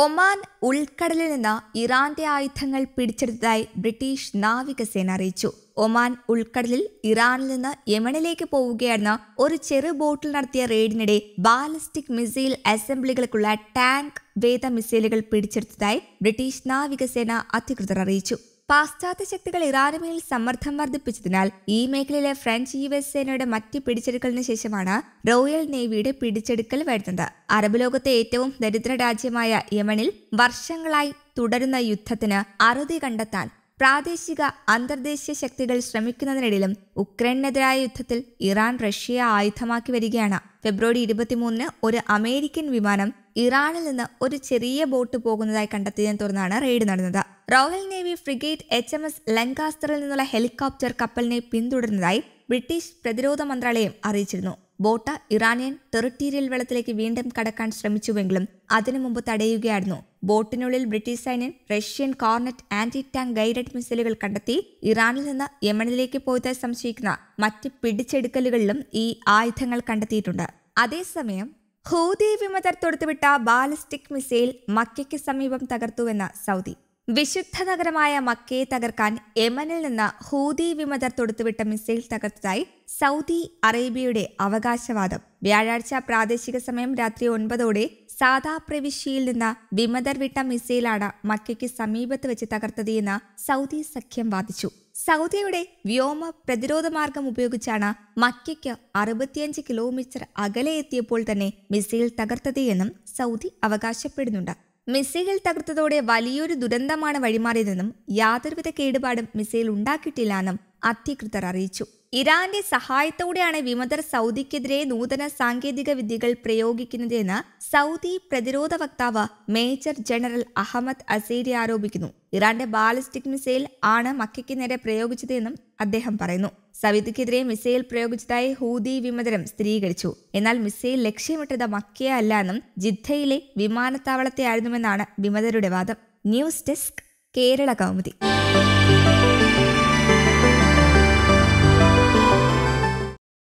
Oman ഉൾക്കടലിൽ നിന്ന് ഇറാന്റെ ആയുധങ്ങൾ പിടിച്ചെടുത്തതായി ബ്രിട്ടീഷ് നാവികസേന അറിയിച്ചു ഒമാൻ ഉൾക്കടലിൽ ഇറാനിൽ നിന്ന് യമനിലേക്ക് പോവുകയായിരുന്ന ഒരു ചെറു ബോട്ടിൽ നടത്തിയ റെയ്ഡിനിടെ ബാലിസ്റ്റിക് മിസൈൽ അസംബ്ലികൾക്കുള്ള ടാങ്ക് വേദ മിസൈലുകൾ പിടിച്ചെടുത്തതായി ബ്രിട്ടീഷ് നാവികസേന അധികൃതർ അറിയിച്ചു പാശ്ചാത്യ ശക്തികൾ ഇറാന് മേൽ സമ്മർദ്ദം വർദ്ധിപ്പിച്ചതിനാൽ ഈ മേഖലയിലെ ഫ്രഞ്ച് യു എസ് സേനയുടെ മറ്റ് പിടിച്ചെടുക്കലിന് ശേഷമാണ് റോയൽ നേവിയുടെ പിടിച്ചെടുക്കൽ വരുന്നത് അറബ് ലോകത്തെ ഏറ്റവും ദരിദ്ര രാജ്യമായ യമനിൽ വർഷങ്ങളായി തുടരുന്ന യുദ്ധത്തിന് അറുതി കണ്ടെത്താൻ പ്രാദേശിക അന്തർദേശീയ ശക്തികൾ ശ്രമിക്കുന്നതിനിടയിലും ഉക്രൈനെതിരായ യുദ്ധത്തിൽ ഇറാൻ റഷ്യയെ ആയുധമാക്കി വരികയാണ് ഫെബ്രുവരി ഇരുപത്തിമൂന്നിന് ഒരു അമേരിക്കൻ വിമാനം ഇറാനിൽ നിന്ന് ഒരു ചെറിയ ബോട്ട് പോകുന്നതായി കണ്ടെത്തിയതിനെ തുടർന്നാണ് റെയ്ഡ് നടന്നത് Royal Navy frigate H M S ലങ്കാസ്റ്ററിൽ നിന്നുള്ള ഹെലികോപ്റ്റർ കപ്പലിനെ പിന്തുടരുന്നതായി ബ്രിട്ടീഷ് പ്രതിരോധ മന്ത്രാലയം അറിയിച്ചിരുന്നു ബോട്ട് ഇറാനിയൻ ടെറിട്ടീരിയൽ വെള്ളത്തിലേക്ക് വീണ്ടും കടക്കാൻ ശ്രമിച്ചുവെങ്കിലും അതിനു മുമ്പ് തടയുകയായിരുന്നു ബോട്ടിനുള്ളിൽ ബ്രിട്ടീഷ് സൈന്യൻ Russian Kornet anti tank guided മിസൈലുകൾ കണ്ടെത്തി ഇറാനിൽ നിന്ന് യമനിലേക്ക് പോയതായി സംശയിക്കുന്ന മറ്റ് പിടിച്ചെടുക്കലുകളിലും ഈ ആയുധങ്ങൾ കണ്ടെത്തിയിട്ടുണ്ട് അതേസമയം ഹൂതി വിമതർ തൊടുത്തുവിട്ട ബാലിസ്റ്റിക് മിസൈൽ മക്കയ്ക്ക് സമീപം തകർത്തുവെന്ന് സൗദി വിശുദ്ധ നഗരമായ മക്കയെ തകർക്കാൻ യമനിൽ നിന്ന് ഹൂതി വിമതർ തൊടുത്തുവിട്ട മിസൈൽ തകർത്തതായി സൗദി അറേബ്യയുടെ അവകാശവാദം വ്യാഴാഴ്ച പ്രാദേശിക സമയം രാത്രി ഒൻപതോടെ സാദാ പ്രവിശ്യയിൽ നിന്ന് വിമതർ വിട്ട മിസൈലാണ് മക്കയ്ക്ക് സമീപത്ത് വെച്ച് തകർത്തത് എന്ന് സൗദി സഖ്യം വാദിച്ചു സൗദിയുടെ വ്യോമ പ്രതിരോധ മാർഗം ഉപയോഗിച്ചാണ് മക്കയ്ക്ക് അറുപത്തിയഞ്ച് കിലോമീറ്റർ അകലെ എത്തിയപ്പോൾ തന്നെ മിസൈൽ തകർത്തത് എന്നും സൗദി അവകാശപ്പെടുന്നുണ്ട് മിസൈൽ തകർത്തതോടെ വലിയൊരു ദുരന്തമാണ് വഴിമാറിയതെന്നും യാതൊരുവിധ കേടുപാടും മിസൈൽ ഉണ്ടാക്കിയിട്ടില്ലെന്നും അധികൃതർ അറിയിച്ചു ഇറാന്റെ സഹായത്തോടെയാണ് വിമതർ സൗദിക്കെതിരെ നൂതന സാങ്കേതിക വിദ്യകൾ പ്രയോഗിക്കുന്നതെന്ന് സൗദി പ്രതിരോധ വക്താവ് മേജർ ജനറൽ അഹമ്മദ് അസേരി ആരോപിക്കുന്നു ഇറാന്റെ ബാലിസ്റ്റിക് മിസൈൽ ആണ് മക്കയ്ക്ക് നേരെ പ്രയോഗിച്ചതെന്നും അദ്ദേഹം പറയുന്നു സവിദിക്കെതിരെ മിസൈൽ പ്രയോഗിച്ചതായി ഹൂദി വിമതരം സ്ഥിരീകരിച്ചു എന്നാൽ മിസൈൽ ലക്ഷ്യമിട്ടത് മക്കയല്ല എന്നും ജിദ്ദയിലെ വിമാനത്താവളത്തെ ആയിരുന്നുവെന്നാണ് വിമതരുടെ വാദം ന്യൂസ് ഡെസ്ക് കേരള കൗമുദി